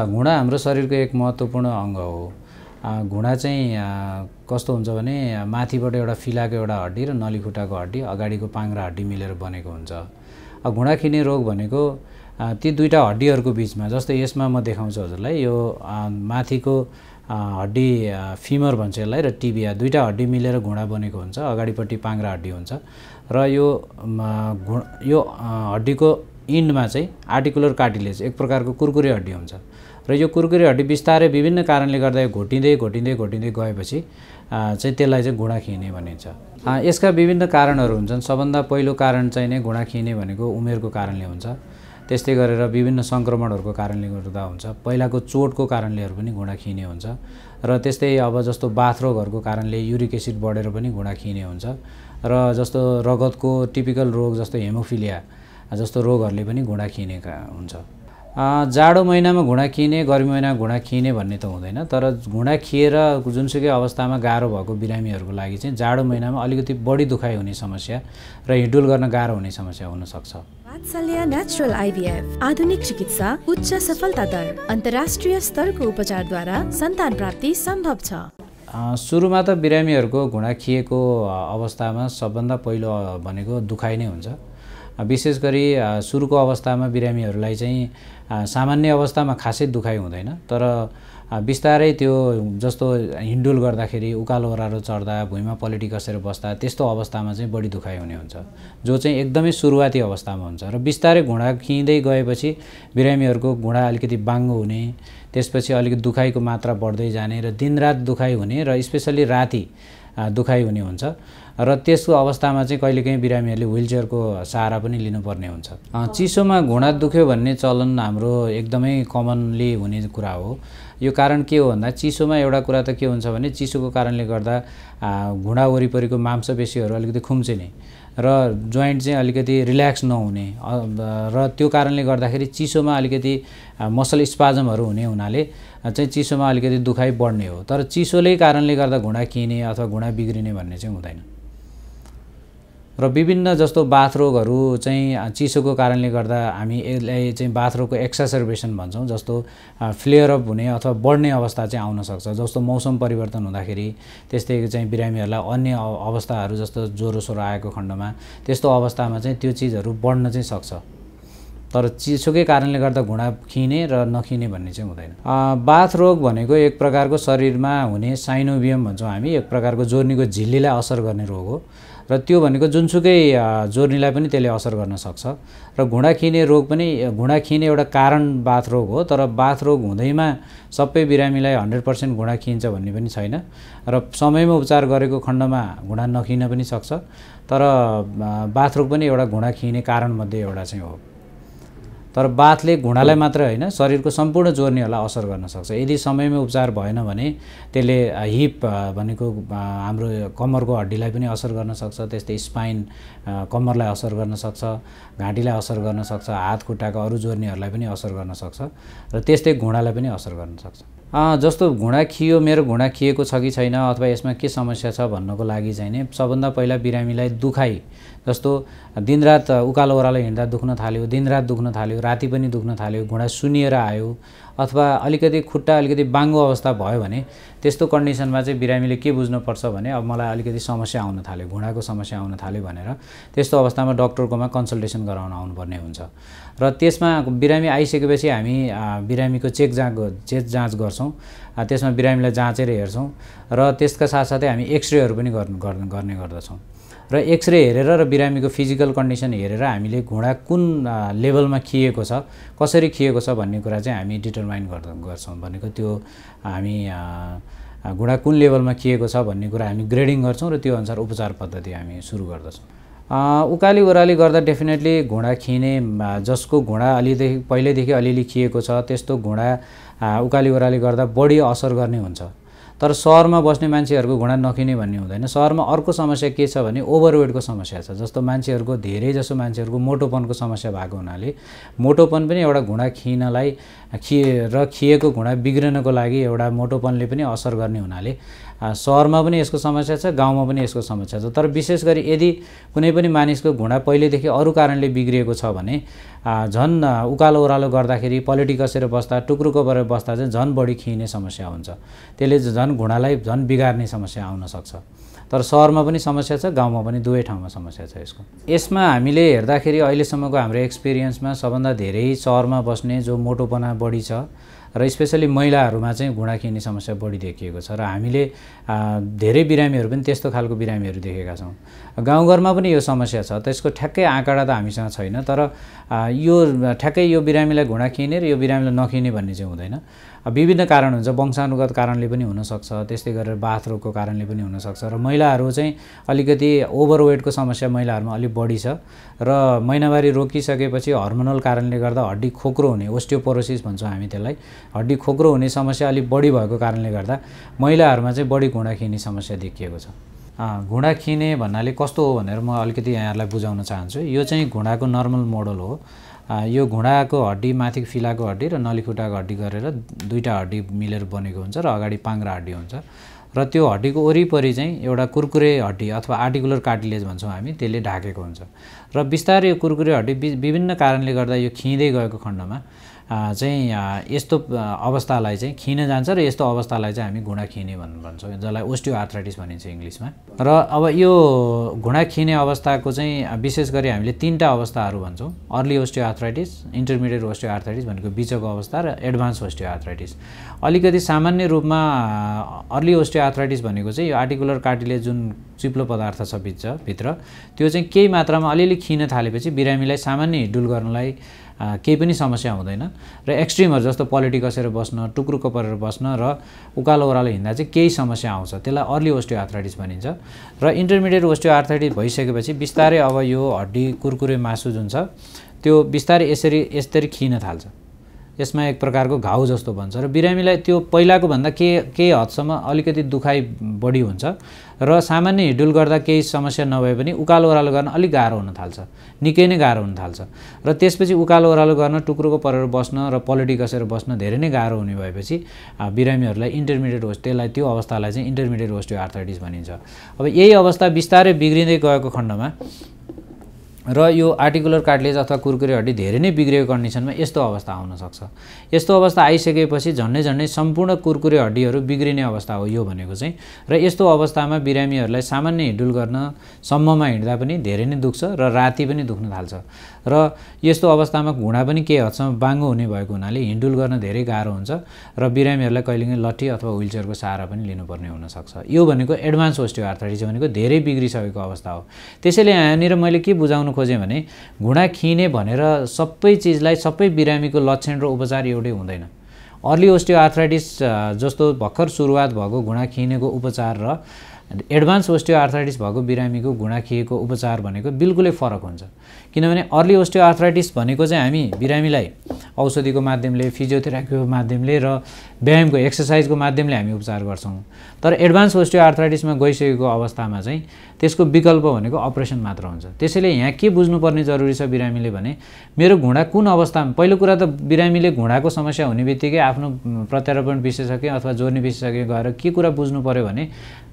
घुँडा हाम्रो शरीरको एक महत्त्वपूर्ण अङ्ग हो घुँडा चाहिँ कस्तो हुन्छ भने माथिबाट एउटा फिलाको एउटा हड्डी र नलीखुट्टाको हड्डी अगाडिको पाङ्रा हड्डी मिलेर बनेको हुन्छ घुँडा खिने रोग भनेको ती दुईवटा हड्डीहरूको बिचमा जस्तै यसमा म देखाउँछु हजुरलाई यो माथिको हड्डी फिमर भन्छ यसलाई र टिबिया दुईवटा हड्डी मिलेर घुँडा बनेको हुन्छ अगाडिपट्टि पाङ्रा हड्डी हुन्छ र यो घु यो हड्डीको इन्डमा चाहिँ आर्टिकुलर कार्टिलेज एक प्रकारको कुरकुरे हड्डी हुन्छ र यो कुर्कुरी हड्डी बिस्तारै विभिन्न कारणले गर्दा यो घोटिँदै घोटिँदै घोटिँदै गएपछि चाहिँ त्यसलाई चाहिँ घुँडा खिने भनिन्छ यसका विभिन्न कारणहरू हुन्छन् सबभन्दा पहिलो कारण चाहिँ नै घुँडा खिने भनेको उमेरको कारणले हुन्छ त्यस्तै गरेर विभिन्न सङ्क्रमणहरूको कारणले गर्दा हुन्छ पहिलाको चोटको कारणलेहरू पनि घुँडा खिने हुन्छ र त्यस्तै अब जस्तो बाथरोगहरूको कारणले युरिक एसिड बढेर पनि घुँडा खिने हुन्छ र जस्तो रगतको टिपिकल रोग जस्तो हेमोफिलिया जस्तो रोगहरूले पनि घुँडा खिने हुन्छ जाडो महिनामा घुँडा खिने गर्मी महिनामा घुँडा खिने भन्ने त हुँदैन तर घुँडा खिएर जुनसुकै अवस्थामा गाह्रो भएको बिरामीहरूको लागि चाहिँ जाडो महिनामा अलिकति बढी दुखाइ हुने समस्या र हिडुल गर्न गाह्रो हुने समस्या हुनसक्छ नेचुरल आइभीएफ आधुनिक चिकित्सा उच्च सफलता दर अन्तर्राष्ट्रिय स्तरको उपचारद्वारा सन्तान प्राप्ति सम्भव छ सुरुमा त बिरामीहरूको घुँडा खिएको अवस्थामा सबभन्दा पहिलो भनेको दुखाइ नै हुन्छ विशेष गरी सुरुको अवस्थामा बिरामीहरूलाई चाहिँ सामान्य अवस्थामा खासै दुखाइ हुँदैन तर बिस्तारै त्यो जस्तो हिन्डुल गर्दाखेरि उकालो ओह्रालो चढ्दा भुइँमा पलेटी कसेर बस्दा त्यस्तो अवस्थामा चाहिँ बढी दुखाइ हुने हुन्छ जो चाहिँ एकदमै सुरुवाती अवस्थामा हुन्छ र बिस्तारै घुँडा खिँदै गएपछि बिरामीहरूको घुँडा अलिकति बाङ्गो हुने त्यसपछि अलिकति दुखाइको मात्रा बढ्दै जाने र दिनरात दुखाइ हुने र स्पेसल्ली राति दुखाइ हुने हुन्छ र त्यसको अवस्थामा चाहिँ कहिलेकाहीँ बिरामीहरूले चेयरको सहारा पनि लिनुपर्ने हुन्छ चिसोमा घुँडा दुख्यो भन्ने चलन हाम्रो एकदमै कमनली हुने कुरा हो यो कारण के हो भन्दा चिसोमा एउटा कुरा त के हुन्छ भने चिसोको कारणले गर्दा घुँडा वरिपरिको मांसपेशीहरू अलिकति खुम्चिने र जोइन्ट चाहिँ अलिकति रिल्याक्स नहुने र त्यो कारणले गर्दाखेरि चिसोमा अलिकति मसल स्पाजमहरू हुने हुनाले चाहिँ चिसोमा अलिकति दुखाइ बढ्ने हो तर चिसोले कारणले गर्दा घुँडा किने अथवा घुँडा बिग्रिने भन्ने चाहिँ हुँदैन र विभिन्न जस्तो बाथरोगहरू चाहिँ चिसोको कारणले गर्दा हामी यसलाई चाहिँ बाथरोगको एक्सर्सर्भेसन भन्छौँ जस्तो फ्लेयरअप हुने अथवा बढ्ने अवस्था चाहिँ आउन सक्छ जस्तो मौसम परिवर्तन हुँदाखेरि त्यस्तै चाहिँ बिरामीहरूलाई अन्य अवस्थाहरू जस्तो ज्वरो स्वरो आएको खण्डमा त्यस्तो अवस्थामा चाहिँ त्यो चिजहरू बढ्न चाहिँ सक्छ तर चिसोकै कारणले गर्दा घुँडा खिने र नखिने भन्ने चाहिँ हुँदैन बाथ रोग भनेको एक प्रकारको शरीरमा हुने साइनोबियम भन्छौँ हामी एक प्रकारको जोर्नीको झिल्लीलाई असर गर्ने रोग हो र त्यो भनेको जुनसुकै जोर्नीलाई पनि त्यसले असर गर्न सक्छ र घुँडा खिने रोग पनि घुँडा खिने एउटा कारण बाथ रोग हो तर बाथ रोग हुँदैमा सबै बिरामीलाई हन्ड्रेड पर्सेन्ट घुँडा खिन्छ भन्ने पनि छैन र समयमा उपचार गरेको खण्डमा घुँडा नखिन पनि सक्छ तर बाथ रोग पनि एउटा घुँडा खिने कारणमध्ये एउटा चाहिँ हो तर बाथले घुँडालाई मात्र होइन शरीरको सम्पूर्ण जोर्नीहरूलाई असर गर्न सक्छ यदि समयमै उपचार भएन भने त्यसले हिप भनेको हाम्रो कम्मरको हड्डीलाई पनि असर गर्न सक्छ त्यस्तै स्पाइन कम्मरलाई असर गर्न सक्छ घाँटीलाई असर गर्न सक्छ हात खुट्टाको अरू जोर्नीहरूलाई पनि असर गर्न सक्छ र त्यस्तै घुँडालाई पनि असर गर्न सक्छ जस्तो घुँडा खियो मेरो घुँडा खिएको छ कि छैन अथवा यसमा के समस्या छ भन्नको लागि चाहिँ नि सबभन्दा पहिला बिरामीलाई दुखाइ जस्तो दिनरात उकालो ओह्रालो हिँड्दा दुख्न थाल्यो दिनरात दुख्न थाल्यो राति पनि दुख्न थाल्यो घुँडा सुनिएर आयो अथवा अलिकति खुट्टा अलिकति बाङ्गो अवस्था भयो भने त्यस्तो कन्डिसनमा चाहिँ बिरामीले के बुझ्नुपर्छ भने अब मलाई अलिकति समस्या आउन थाल्यो घुँडाको समस्या आउन थाल्यो भनेर त्यस्तो अवस्थामा डक्टरकोमा कन्सल्टेसन गराउन आउनुपर्ने हुन्छ र त्यसमा बिरामी आइसकेपछि हामी बिरामीको चेक जाँच चेक जाँच गर्छौँ त्यसमा बिरामीलाई जाँचेर हेर्छौँ र त्यसका साथसाथै हामी एक्सरेहरू पनि गर्ने गर्दछौँ र एक्सरे हेरेर र बिरामीको फिजिकल कन्डिसन हेरेर हामीले घुँडा कुन लेभलमा खिएको छ कसरी खिएको छ भन्ने कुरा चाहिँ हामी डिटरमाइन गर् गर्छौँ भनेको त्यो हामी घुँडा कुन लेभलमा खिएको छ भन्ने कुरा हामी ग्रेडिङ गर्छौँ र त्यो अनुसार उपचार पद्धति हामी सुरु गर्दछौँ उकाली ओह्राली गर्दा डेफिनेटली घुँडा खिने जसको घुँडा अलिदेखि पहिल्यैदेखि अलिअलि खिएको छ त्यस्तो घुँडा उकाली ओह्राली गर्दा बढी असर गर्ने हुन्छ तर सहरमा बस्ने मान्छेहरूको घुँडा नखिने भन्ने हुँदैन सहरमा अर्को समस्या के छ भने ओभरवेटको समस्या छ जस्तो मान्छेहरूको धेरै जसो मान्छेहरूको मोटोपनको समस्या भएको हुनाले मोटोपन पनि एउटा घुँडा खिनलाई खिए र खिएको घुँडा बिग्रनको लागि एउटा मोटोपनले पनि असर गर्ने हुनाले सहरमा पनि यसको समस्या छ गाउँमा पनि यसको समस्या छ तर विशेष गरी यदि कुनै पनि मानिसको घुँडा पहिलेदेखि अरू कारणले बिग्रिएको छ भने झन् उकालो ओह्रालो गर्दाखेरि पलेटी कसेर बस्दा टुक्रुको परेर बस्दा चाहिँ झन् बढी खिने समस्या हुन्छ त्यसले झन् घुँडालाई झन् बिगार्ने समस्या आउन सक्छ तर सहरमा पनि समस्या छ गाउँमा पनि दुवै ठाउँमा समस्या छ यसको यसमा हामीले हेर्दाखेरि अहिलेसम्मको हाम्रो एक्सपिरियन्समा सबभन्दा धेरै सहरमा बस्ने जो मोटोपना बढी छ र स्पेसली महिलाहरूमा चाहिँ घुँडा खिने समस्या बढी देखिएको छ र हामीले धेरै बिरामीहरू पनि त्यस्तो खालको बिरामीहरू देखेका छौँ गाउँघरमा पनि यो समस्या छ त्यसको ठ्याक्कै आँकडा त हामीसँग छैन तर यो ठ्याक्कै यो बिरामीलाई घुँडा खिने र यो बिरामीलाई नखिने भन्ने चाहिँ हुँदैन विभिन्न कारण हुन्छ वंशानुगत कारणले पनि हुनसक्छ त्यस्तै गरेर बाथरोगको कारणले पनि हुनसक्छ र महिलाहरू चाहिँ अलिकति ओभरवेटको समस्या महिलाहरूमा अलिक बढी छ र महिनावारी रोकिसकेपछि हर्मोनल कारणले गर्दा हड्डी खोक्रो हुने ओस्टियोपोरोसिस भन्छौँ हामी त्यसलाई हड्डी खोक्रो हुने समस्या अलिक बढी भएको कारणले गर्दा महिलाहरूमा चाहिँ बढी घुँडा खिने समस्या देखिएको छ घुँडा खिने भन्नाले कस्तो हो भनेर म अलिकति यहाँहरूलाई बुझाउन चाहन्छु यो चाहिँ घुँडाको नर्मल मोडल हो यो घुँडाको हड्डी माथि फिलाको हड्डी र नलिखुट्टाको हड्डी गरेर दुईवटा हड्डी मिलेर बनेको हुन्छ र अगाडि पाङ्रा हड्डी हुन्छ र त्यो हड्डीको वरिपरि चाहिँ एउटा कुर्कुरे हड्डी अथवा आर्टिकुलर कार्टिलेज भन्छौँ हामी त्यसले ढाकेको हुन्छ र बिस्तारै यो कुर्कुरे हड्डी विभिन्न कारणले गर्दा यो खिँदै गएको खण्डमा चाहिँ यस्तो अवस्थालाई चाहिँ खिन जान्छ र यस्तो अवस्थालाई चाहिँ हामी घुँडा खिने भन्नु भन्छौँ जसलाई ओस्टियो आर्थराइटिस भनिन्छ इङ्ग्लिसमा र अब यो घुँडा खिने अवस्थाको चाहिँ विशेष गरी हामीले तिनवटा अवस्थाहरू भन्छौँ early osteoarthritis intermediate osteoarthritis भनेको बिचको अवस्था र एडभान्स ओस्टियो आर्थराइटिस अलिकति सामान्य रूपमा अर्ली ओस्टियो आर्थराइटिस भनेको चाहिँ यो आर्टिकुलर कार्टिले जुन चिप्लो पदार्थ छ भित्र भित्र त्यो चाहिँ केही मात्रामा अलिअलि खिन थालेपछि बिरामीलाई सामान्य हिडुल गर्नलाई केही पनि समस्या हुँदैन र एक्सट्रिमहरू जस्तो पोलिटी कसेर बस्न टुक्रुको परेर बस्न र उकालो ओह्रालो हिँड्दा चाहिँ केही समस्या आउँछ त्यसलाई अर्ली ओस्टियो आर्थराइटिस भनिन्छ र इन्टरमिडिएट ओस्टियो आर्थराइटिस भइसकेपछि बिस्तारै अब यो हड्डी कुरकुरे मासु जुन छ त्यो बिस्तारै यसरी यसरी खिन थाल्छ यसमा एक प्रकारको घाउ जस्तो भन्छ र बिरामीलाई त्यो पहिलाको भन्दा के केही हदसम्म अलिकति दुखाइ बढी हुन्छ र सामान्य हिडुल गर्दा केही समस्या नभए पनि उकालो ओह्रालो गर्न अलिक गाह्रो हुन थाल्छ निकै नै गाह्रो हुन थाल्छ र त्यसपछि उकालो ओह्रालो गर्न टुक्रोको परेर बस्न र पलटी कसेर बस्न धेरै नै गाह्रो हुने भएपछि बिरामीहरूलाई इन्टरमिडिएट होस् त्यसलाई त्यो अवस्थालाई चाहिँ इन्टरमिडिएट त्यो आर्थराइटिस भनिन्छ अब यही अवस्था बिस्तारै बिग्रिँदै गएको खण्डमा र यो आर्टिकुलर कार्टलेज अथवा कुर्कुरे हड्डी धेरै नै बिग्रेको कन्डिसनमा यस्तो अवस्था आउन सक्छ यस्तो अवस्था आइसकेपछि झन्डै झन्डै सम्पूर्ण कुर्कुरे हड्डीहरू बिग्रिने अवस्था हो यो भनेको चाहिँ र यस्तो अवस्थामा बिरामीहरूलाई सामान्य हिँडुल गर्न सम्ममा हिँड्दा पनि धेरै नै दुख्छ र राति पनि दुख्न थाल्छ र यस्तो अवस्थामा घुँडा पनि केही हदसम्म बाङ्गो हुने भएको हुनाले हिँडुल गर्न धेरै गाह्रो हुन्छ र बिरामीहरूलाई कहिलेकाहीँ लट्ठी अथवा विलचेयरको सहारा पनि लिनुपर्ने हुनसक्छ यो भनेको एडभान्स होस्टियो आर्थराइटिस भनेको धेरै बिग्रिसकेको अवस्था हो त्यसैले यहाँनिर मैले के बुझाउनु गर्नु खोज्यौँ भने घुँडा खिने भनेर सबै चिजलाई सबै बिरामीको लक्षण र उपचार एउटै हुँदैन अर्ली ओस्टियो आर्थराइटिस जस्तो भर्खर सुरुवात भएको घुँडा खिनेको उपचार र एडभान्स ओस्टियो आर्थराइटिस भएको बिरामीको घुँडा खिएको उपचार भनेको बिल्कुलै फरक हुन्छ किनभने अर्ली ओस्टियो आर्थराइटिस भनेको चाहिँ हामी बिरामीलाई औषधिको माध्यमले फिजियोथेरापीको माध्यमले र व्यायामको एक्सर्साइजको माध्यमले हामी उपचार गर्छौँ तर एडभान्स होस्टियो आर्थराइटिसमा गइसकेको अवस्थामा चाहिँ त्यसको विकल्प भनेको अपरेसन मात्र हुन्छ त्यसैले यहाँ के बुझ्नुपर्ने जरुरी छ बिरामीले भने मेरो घुँडा कुन अवस्थामा पहिलो कुरा त बिरामीले घुँडाको समस्या हुने बित्तिकै आफ्नो प्रत्यारोपण विशेषज्ञ अथवा जोड्ने विशेषज्ञ गएर के कुरा बुझ्नु पऱ्यो भने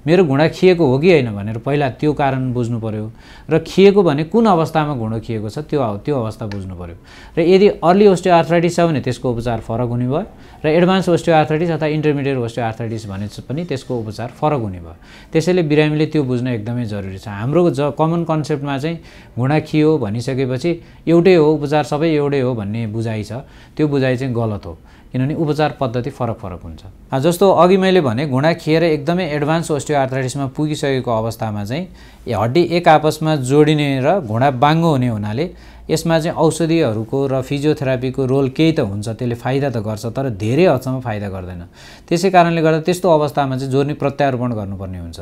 मेरो घुँडा खिएको हो कि होइन भनेर पहिला त्यो कारण बुझ्नु पऱ्यो र खिएको भने कुन अवस्थामा घुँडो खिएको छ त्यो त्यो अवस्था बुझ्नु पऱ्यो र यदि अर्ली होस्टियो अर्थराइटिस छ भने त्यसको उपचार फरक हुने भयो र एडभान्स होस्टियो आर्थराइटिस अथवा इन्टरमिडिएट होस्टियो आर्थराइटिस भने पनि त्यसको उपचार फरक हुने भयो त्यसैले बिरामीले त्यो बुझ्न एकदमै जरुरी छ हाम्रो ज कमन कन्सेप्टमा चाहिँ घुँडा खियो भनिसकेपछि एउटै हो उपचार सबै एउटै हो भन्ने बुझाइ छ त्यो बुझाइ चाहिँ गलत हो किनभने उपचार पद्धति फरक फरक हुन्छ जस्तो अघि मैले भने घुँडा खिएर एकदमै एडभान्स ओस्टियो आर्थराइटिसमा पुगिसकेको अवस्थामा चाहिँ हड्डी एक आपसमा जोडिने र घुँडा बाङ्गो हुने हुनाले यसमा चाहिँ औषधिहरूको र फिजियोथेरापीको रोल केही त हुन्छ त्यसले फाइदा त गर्छ तर धेरै हदसम्म फाइदा गर्दैन त्यसै कारणले गर्दा त्यस्तो अवस्थामा चाहिँ जोर्नी प्रत्यारोपण गर्नुपर्ने हुन्छ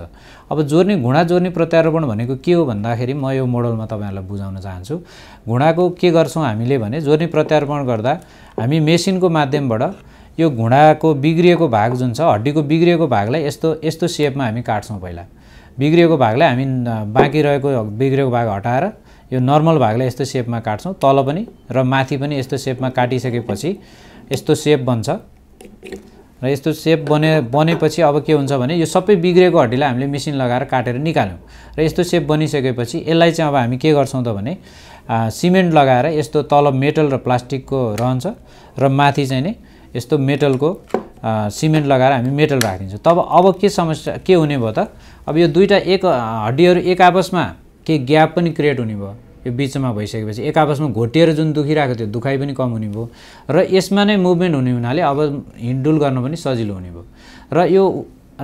अब जोर्नी घुँडा जोर्नी प्रत्यारोपण भनेको के हो भन्दाखेरि म यो मोडलमा तपाईँहरूलाई बुझाउन चाहन्छु घुँडाको के गर्छौँ हामीले भने जोर्नी प्रत्यारोपण गर्दा हामी मेसिनको माध्यमबाट यो घुँडाको बिग्रिएको भाग जुन छ हड्डीको बिग्रिएको भागलाई यस्तो यस्तो सेपमा हामी काट्छौँ पहिला बिग्रिएको भागलाई हामी बाँकी रहेको बिग्रिएको भाग हटाएर यो नर्मल भागलाई यस्तो सेपमा काट्छौँ तल पनि र माथि पनि यस्तो सेपमा काटिसकेपछि यस्तो सेप बन्छ र यस्तो सेप बने बनेपछि अब के हुन्छ भने यो सबै बिग्रेको हड्डीलाई हामीले मेसिन लगाएर काटेर निकाल्यौँ र यस्तो सेप बनिसकेपछि यसलाई चाहिँ अब हामी के गर्छौँ त भने सिमेन्ट लगाएर यस्तो तल मेटल र प्लास्टिकको रहन्छ र माथि चाहिँ नै यस्तो मेटलको सिमेन्ट लगाएर हामी मेटल राखिदिन्छौँ तब अब के समस्या के हुने भयो त अब यो दुईवटा एक हड्डीहरू एक आपसमा केही ग्याप पनि क्रिएट हुने भयो यो बिचमा भइसकेपछि एक आपसमा घोटिएर जुन दुखिरहेको थियो दुखाइ पनि कम हुने भयो र यसमा नै मुभमेन्ट हुने हुनाले अब हिँडुल गर्न पनि सजिलो हुने भयो र यो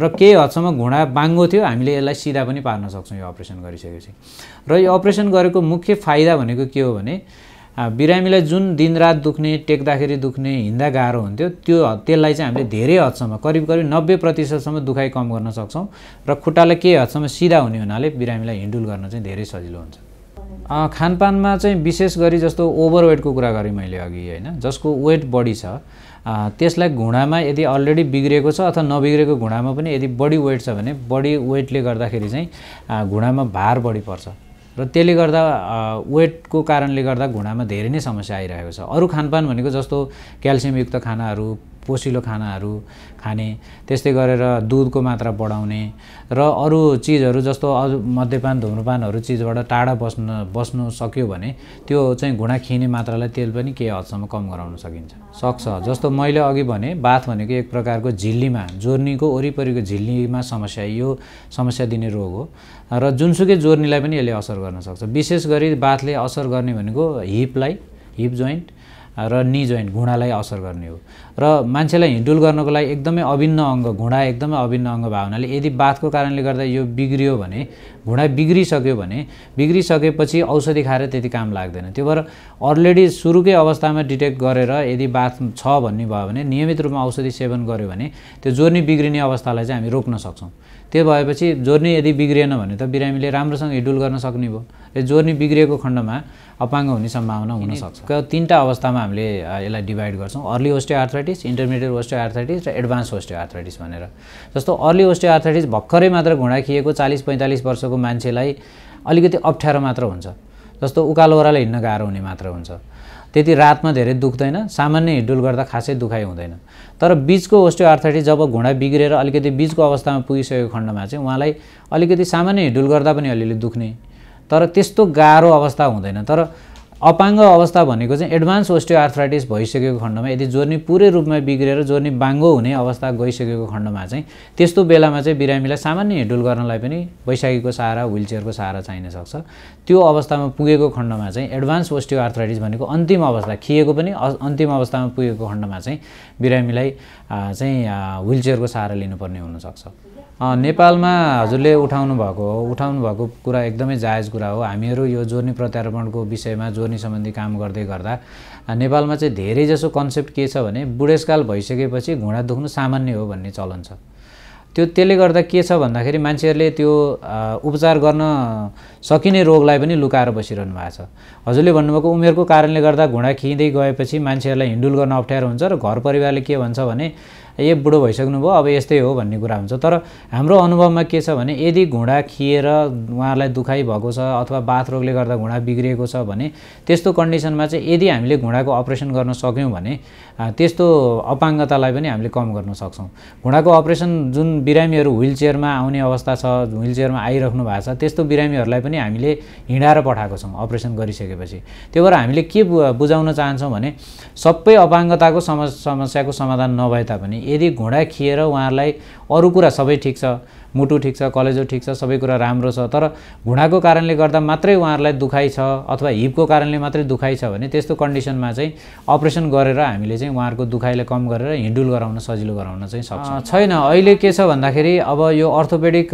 र केही हदसम्म घुँडा बाङ्गो थियो हामीले यसलाई सिधा पनि पार्न सक्छौँ यो अपरेसन गरिसकेपछि र यो अपरेसन गरेको मुख्य फाइदा भनेको के हो भने बिरामीलाई जुन दिनरात दुख्ने टेक्दाखेरि दुख्ने हिँड्दा गाह्रो हुन्थ्यो त्यो त्यसलाई चाहिँ हामीले धेरै हदसम्म करिब करिब नब्बे प्रतिशतसम्म दुखाइ कम गर्न सक्छौँ र खुट्टालाई केही हदसम्म सिधा हुने हुनाले बिरामीलाई हिन्डुल गर्न चाहिँ धेरै सजिलो हुन्छ खानपानमा चाहिँ विशेष गरी जस्तो ओभरवेटको कुरा गरेँ मैले अघि होइन जसको वेट बढी छ त्यसलाई घुँडामा यदि अलरेडी बिग्रिएको छ अथवा नबिग्रेको घुँडामा पनि यदि बढी वेट छ भने बढी वेटले गर्दाखेरि चाहिँ घुँडामा भार बढी पर्छ र त्यसले गर्दा वेटको कारणले गर्दा घुँडामा धेरै नै समस्या आइरहेको छ अरू खानपान भनेको जस्तो क्याल्सियमयुक्त खानाहरू पोसिलो खानाहरू खाने त्यस्तै गरेर दुधको मात्रा बढाउने र अरू चिजहरू जस्तो अरू मध्यपान धुम्रपानहरू चिजबाट टाढा बस्न बस्नु सक्यो भने त्यो चाहिँ घुँडा खिने मात्रालाई तेल पनि केही हदसम्म कम गराउन सकिन्छ सक्छ जस्तो मैले अघि भने बाथ भनेको एक प्रकारको झिल्लीमा जोर्नीको वरिपरिको झिल्लीमा समस्या यो समस्या दिने रोग हो र जुनसुकै जोर्नीलाई पनि यसले असर गर्न सक्छ विशेष गरी बाथले असर गर्ने भनेको हिपलाई हिप जोइन्ट र नि जोइन्ट घुँडालाई असर गर्ने हो र मान्छेलाई हिँडुल गर्नको लागि एकदमै अभिन्न अङ्ग घुँडा एकदमै अभिन्न अङ्ग भएको हुनाले यदि बाथको कारणले गर्दा यो बिग्रियो भने घुँडा बिग्रिसक्यो भने बिग्रिसकेपछि औषधि खाएर त्यति काम लाग्दैन त्यो भएर अलरेडी सुरुकै अवस्थामा डिटेक्ट गरेर यदि बाथ छ भन्ने भयो भने नियमित रूपमा औषधि सेवन गऱ्यो भने त्यो जोर्नी बिग्रिने अवस्थालाई चाहिँ हामी रोक्न सक्छौँ त्यो भएपछि जोर्नी यदि बिग्रिएन भने त बिरामीले राम्रोसँग हिडुल गर्न सक्ने भयो जोर्नी बिग्रिएको खण्डमा अपाङ्ग हुने सम्भावना हुनसक्छ तिनवटा अवस्थामा हामीले यसलाई डिभाइड गर्छौँ early osteoarthritis intermediate osteoarthritis र एडभान्स होस्टियो आर्थराइटिस भनेर जस्तो अर्ली ओस्टे आर्थराइटिस भर्खरै मात्र घुँडा खिएको चालिस पैँतालिस वर्षको मान्छेलाई अलिकति अप्ठ्यारो मात्र हुन्छ जस्तो उकालो ओह्रालो हिँड्न गाह्रो हुने मात्र हुन्छ त्यति रातमा धेरै दुख्दैन सामान्य हिँडुल गर्दा खासै दुखाइ हुँदैन तर बिचको ओस्टियोआर्थराइटिस जब घुँडा बिग्रेर अलिकति बिचको अवस्थामा पुगिसकेको खण्डमा चाहिँ उहाँलाई अलिकति सामान्य हिँडुल गर्दा पनि अलिअलि दुख्ने तर त्यस्तो गाह्रो अवस्था हुँदैन तर अपाङ्ग अवस्था भनेको चाहिँ एडभान्स ओस्टियोआर्थराइटिस भइसकेको खण्डमा यदि जोर्नी पुरै रूपमा बिग्रेर जोर्नी बाङ्गो हुने अवस्था गइसकेको खण्डमा चाहिँ त्यस्तो बेलामा चाहिँ बिरामीलाई सामान्य हिडुल गर्नलाई पनि वैशाखीको सहारा ह्विलचेयरको सहारा चाहिन सक्छ त्यो अवस्थामा पुगेको खण्डमा चाहिँ एडभान्स ओस्टियोआर्थराइटिस भनेको अन्तिम अवस्था खिएको पनि अन्तिम अवस्थामा पुगेको खण्डमा चाहिँ बिरामीलाई चाहिँ ह्विलचेयरको सहारा लिनुपर्ने हुनसक्छ नेपालमा हजुरले उठाउनु भएको हो उठाउनु भएको कुरा एकदमै जायज कुरा हो हामीहरू यो जोर्नी प्रत्यारोपणको विषयमा जोर्नी सम्बन्धी काम गर्दै गर्दा नेपालमा चाहिँ धेरैजसो कन्सेप्ट के छ भने बुढेसकाल भइसकेपछि घुँडा दुख्नु सामान्य हो भन्ने चलन छ त्यो त्यसले गर्दा के छ भन्दाखेरि मान्छेहरूले त्यो उपचार गर्न सकिने रोगलाई पनि लुकाएर बसिरहनु भएको छ हजुरले भन्नुभएको उमेरको कारणले गर्दा घुँडा खिँदै गएपछि मान्छेहरूलाई हिन्डुल गर्न अप्ठ्यारो हुन्छ र घर परिवारले के भन्छ भने ए बुढो भइसक्नु भयो अब यस्तै हो भन्ने कुरा हुन्छ तर हाम्रो अनुभवमा के छ भने यदि घुँडा खिएर उहाँलाई दुखाइ भएको छ अथवा बाथरोगले गर्दा घुँडा बिग्रिएको छ भने त्यस्तो कन्डिसनमा चाहिँ यदि हामीले घुँडाको अपरेसन गर्न सक्यौँ भने त्यस्तो अपाङ्गतालाई पनि हामीले कम गर्न सक्छौँ घुँडाको अपरेसन जुन बिरामीहरू व्हिल चेयरमा आउने अवस्था छ व्हिल चेयरमा आइराख्नु भएको छ त्यस्तो बिरामीहरूलाई पनि हामीले हिँडाएर पठाएको छौँ अपरेसन गरिसकेपछि त्यो भएर हामीले के बुझाउन चाहन्छौँ भने सबै अपाङ्गताको समस्याको समाधान नभए तापनि यदि घुँडा खिएर उहाँहरूलाई अरू कुरा सबै ठिक छ मुटु ठिक छ कलेजो ठिक छ सबै कुरा राम्रो छ तर घुँडाको कारणले गर्दा मात्रै उहाँहरूलाई दुखाइ छ अथवा हिपको कारणले मात्रै दुखाइ छ भने त्यस्तो कन्डिसनमा चाहिँ अपरेसन गरेर हामीले चाहिँ उहाँहरूको दुखाइलाई कम गरेर हिँडुल गराउन सजिलो गराउन चाहिँ सक्छ छैन अहिले के छ भन्दाखेरि अब यो अर्थोपेडिक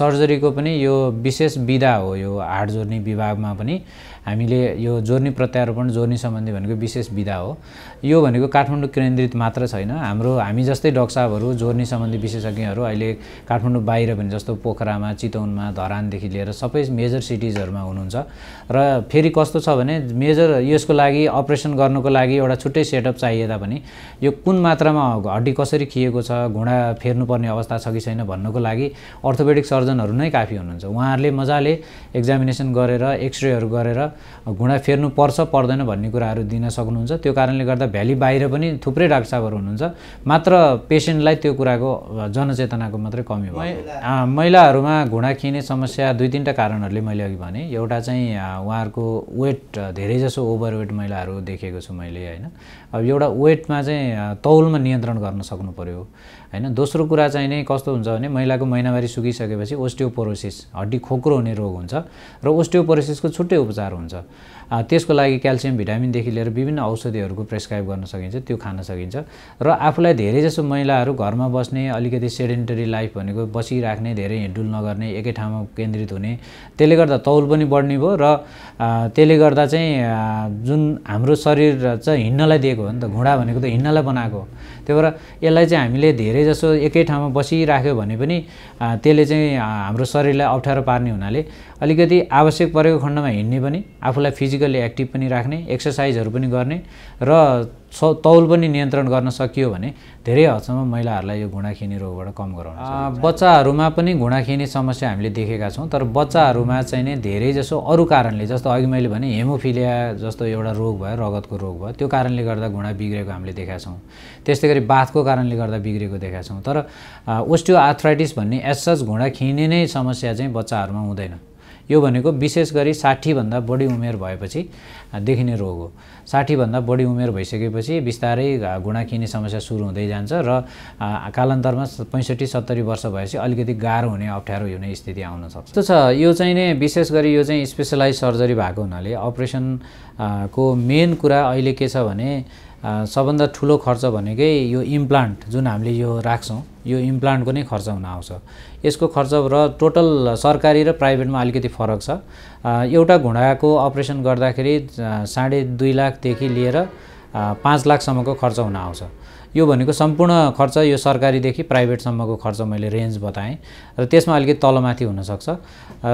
सर्जरीको पनि यो विशेष विधा हो यो हाड जोड्ने विभागमा पनि हामीले यो जोर्नी प्रत्यारोपण जोर्नी सम्बन्धी भनेको विशेष विधा हो यो भनेको काठमाडौँ केन्द्रित मात्र छैन हाम्रो हामी जस्तै साहबहरू जोर्नी सम्बन्धी विशेषज्ञहरू अहिले काठमाडौँ बाहिर पनि जस्तो पोखरामा चितौनमा धरानदेखि लिएर सबै मेजर सिटिजहरूमा हुनुहुन्छ र फेरि कस्तो छ भने मेजर यसको लागि अपरेसन गर्नुको लागि एउटा छुट्टै सेटअप चाहिए तापनि यो कुन मात्रामा हड्डी कसरी खिएको छ घुँडा फेर्नुपर्ने अवस्था छ कि छैन भन्नुको लागि अर्थोपेडिक सर्जनहरू नै काफी हुनुहुन्छ उहाँहरूले मजाले एक्जामिनेसन गरेर एक्सरेहरू गरेर घुँडा फेर्नु पर्छ पर्दैन भन्ने कुराहरू दिन सक्नुहुन्छ त्यो कारणले गर्दा भ्याली बाहिर पनि थुप्रै डाक्टर साहबहरू हुनुहुन्छ मात्र पेसेन्टलाई त्यो कुराको जनचेतनाको मात्रै कमी भयो महिलाहरूमा घुँडा खिने समस्या दुई तिनवटा कारणहरूले मैले अघि भने एउटा चाहिँ उहाँहरूको वेट धेरैजसो ओभरवेट महिलाहरू देखेको छु मैले होइन अब एउटा वेटमा चाहिँ तौलमा नियन्त्रण गर्न सक्नु पऱ्यो होइन दोस्रो कुरा चाहिँ नै कस्तो हुन्छ भने महिलाको महिनावारी सुकिसकेपछि ओस्टियोपोरोसिस हड्डी खोक्रो हुने रोग हुन्छ र ओस्टियोपोरोसिसको छुट्टै उपचार हुन्छ त्यसको लागि क्याल्सियम भिटामिनदेखि लिएर विभिन्न औषधिहरूको प्रेसक्राइब गर्न सकिन्छ त्यो खान सकिन्छ र आफूलाई धेरै जसो महिलाहरू घरमा बस्ने अलिकति सेडेन्टरी लाइफ भनेको बसिराख्ने धेरै हिँडुल नगर्ने एकै ठाउँमा केन्द्रित हुने त्यसले गर्दा तौल पनि बढ्ने भयो र त्यसले गर्दा चाहिँ जुन हाम्रो शरीर चाहिँ हिँड्नलाई दिएको हो नि त घुँडा भनेको त हिँड्नलाई बनाएको त्यही भएर यसलाई चाहिँ हामीले धेरै जसो एकै ठाउँमा बसिराख्यो भने पनि त्यसले चाहिँ हाम्रो शरीरलाई अप्ठ्यारो पार्ने हुनाले अलिकति आवश्यक परेको खण्डमा हिँड्ने पनि आफूलाई फिजिकल्ली एक्टिभ पनि राख्ने एक्सर्साइजहरू पनि गर्ने र तौल पनि नियन्त्रण गर्न सकियो भने धेरै हदसम्म महिलाहरूलाई यो घुँडाखिनी रोगबाट कम गराउनु बच्चाहरूमा पनि घुँडाखिनी समस्या हामीले देखेका छौँ तर बच्चाहरूमा चाहिँ नै जसो अरू कारणले जस्तो अघि मैले भने हेमोफिलिया जस्तो एउटा रोग भयो रगतको रोग भयो त्यो कारणले गर्दा घुँडा बिग्रेको हामीले देखाएको छौँ त्यस्तै गरी बाथको कारणले गर्दा बिग्रेको देखाएको छौँ तर ओस्टियो आर्थराइटिस भन्ने एसएच घुँडा खिने नै समस्या चाहिँ बच्चाहरूमा हुँदैन यो भनेको विशेष गरी साठीभन्दा बढी उमेर भएपछि देखिने रोग हो साठीभन्दा बढी उमेर भइसकेपछि बिस्तारै घुँडाखिने समस्या सुरु हुँदै जान्छ र कालान्तरमा पैँसठी सत्तरी वर्ष भएपछि अलिकति गाह्रो हुने अप्ठ्यारो हुने स्थिति आउन सक्छ जस्तो छ यो चाहिँ नै विशेष गरी यो चाहिँ स्पेसलाइज सर्जरी भएको हुनाले अपरेसन को मेन कुरा अहिले के छ भने सबभन्दा ठुलो खर्च भनेकै यो इम्प्लान्ट जुन हामीले यो राख्छौँ यो इम्प्लान्टको नै खर्च हुन आउँछ यसको खर्च र टोटल सरकारी र प्राइभेटमा अलिकति फरक छ एउटा घुँडाको अपरेसन गर्दाखेरि साढे दुई लाखदेखि लिएर पाँच लाखसम्मको खर्च हुन आउँछ यो भनेको सम्पूर्ण खर्च यो सरकारीदेखि प्राइभेटसम्मको खर्च मैले रेन्ज बताएँ र त्यसमा अलिकति तलमाथि हुनसक्छ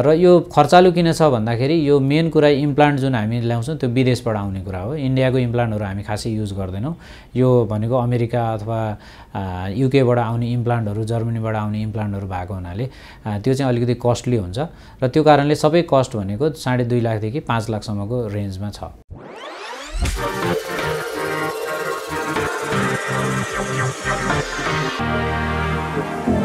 र यो खर्चालु किन छ भन्दाखेरि यो मेन कुरा इम्प्लान्ट जुन हामी ल्याउँछौँ त्यो विदेशबाट आउने कुरा हो इन्डियाको इम्प्लान्टहरू हामी खासै युज गर्दैनौँ यो भनेको अमेरिका अथवा युकेबाट आउने इम्प्लान्टहरू जर्मनीबाट आउने इम्प्लान्टहरू भएको हुनाले त्यो चाहिँ अलिकति कस्टली हुन्छ र त्यो कारणले सबै कस्ट भनेको साढे दुई लाखदेखि पाँच लाखसम्मको रेन्जमा छ Thank you.